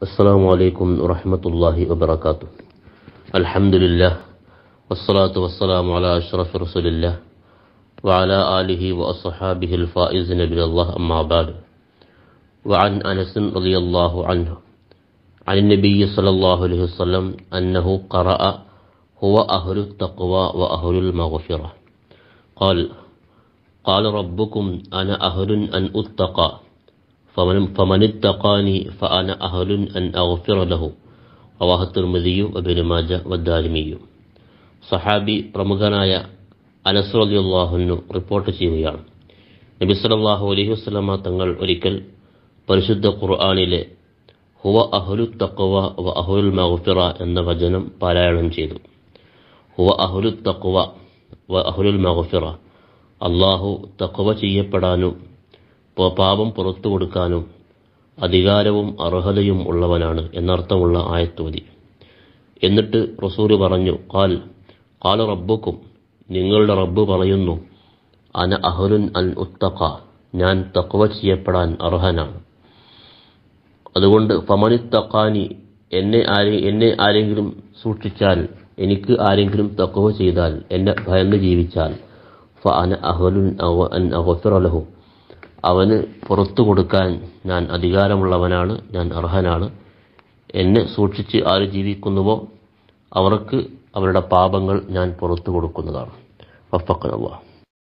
السلام عليكم ورحمة الله وبركاته الحمد لله والصلاة والسلام على أشرف رسول الله وعلى آله وأصحابه الفائزين بالله أما بعد وعن أنس رضي الله عنه عن النبي صلى الله عليه وسلم أنه قرأ هو أهل التقوى وأهل المغفرة قال قال ربكم أنا أهل أن أتقى ഫമനും ഫമനു തക്കാനി ഫഅന അഹലുൻ അൻ അഗ്ഫിറ ലഹു റവാഹ തിർമിദിയും അബിനുമാജ വദ്ദാലിമിയും സഹാബി പ്രമുഖനായ അനസ്രദിയുള്ളാഹുനു റിപ്പോർട്ട് ചെയ്യുകയാണ് നബി സല്ലാഹു അലൈഹി വസ്ലമ തങ്ങൾ ഒരിക്കൽ പരിശുദ്ധ ഖുർആാനിലെ ഹുവ അഹുലു തക്കുവ വ അഹുൽ മഹുഫിറ എന്ന വചനം പാരായണം ചെയ്തു ഹുവ അഹുലു തക്കുവ വ അഹുലുൽ മഹുഫിറ അള്ളാഹു തക്കുവ ചെയ്യപ്പെടാനും പാപം പുറത്തു കൊടുക്കാനും അധികാരവും അർഹതയും ഉള്ളവനാണ് എന്നർത്ഥമുള്ള ആയത്തോതി എന്നിട്ട് റസൂല് പറഞ്ഞു കാൽ കാല റബ്ബുക്കും നിങ്ങളുടെ റബ്ബ് പറയുന്നു അന അഹുലുൻ അൻ ഉത്തക്ക ഞാൻ തക്വ ചെയ്യപ്പെടാൻ അർഹനാണ് അതുകൊണ്ട് തക്കാനി എന്നെ ആരെ എന്നെ ആരെങ്കിലും സൂക്ഷിച്ചാൽ എനിക്ക് ആരെങ്കിലും തക്കവ ചെയ്താൽ എന്നെ ഭയന്ന് ജീവിച്ചാൽ ഫ അന അഹലുൻ അൻ അഹഫിറലഹു അവന് പുറത്തു കൊടുക്കാൻ ഞാൻ അധികാരമുള്ളവനാണ് ഞാൻ അർഹനാണ് എന്നെ സൂക്ഷിച്ച് ആര് ജീവിക്കുന്നുവോ അവർക്ക് അവരുടെ പാപങ്ങൾ ഞാൻ പുറത്തു കൊടുക്കുന്നതാണ് വഫക്കനല്ലാഹ്